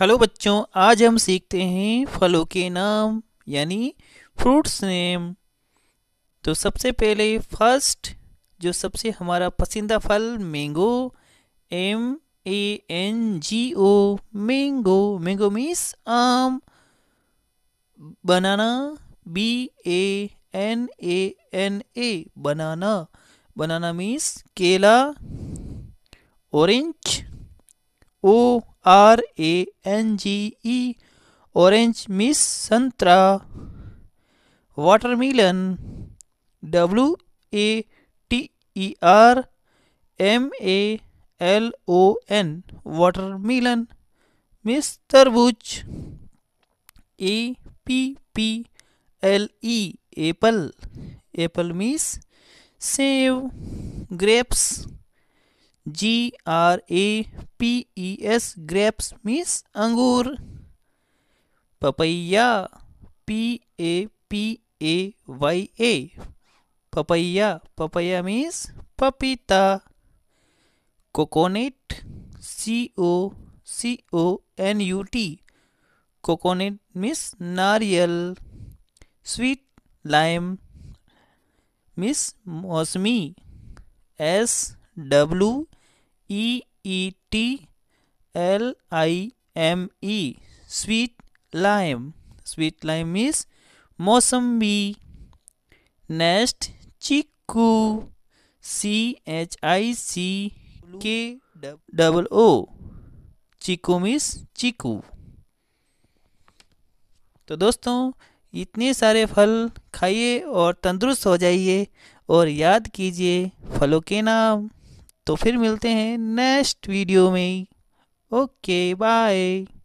hello बच्चों आज हम सीखते हैं फलों के नाम यानी फ्रूट्स नेम तो सबसे पहले फर्स्ट जो सबसे हमारा पसंदीदा फल mango M A N G O mango mango means आम banana B A N A N A banana banana means केला orange O R A N G E orange means संतरा melon W A T E R M A L O N melon means तरबूज A P P L E apple apple means सेव grapes G R A P E S grapes means अंगूर papaya P A P A Y A papaya papaya means पपीता coconut C O C O N U T coconut means नारियल sweet lime means मौसमी S W E E T L I M E sweet lime sweet lime is mosambi next chiku c h i c k double o chikoo means chikoo तो दोस्तों इतने सारे फल खाइए और तंदुरुस्त हो जाइए और याद कीजिए फलों के नाम तो फिर मिलते हैं नेक्स्ट वीडियो में ओके बाय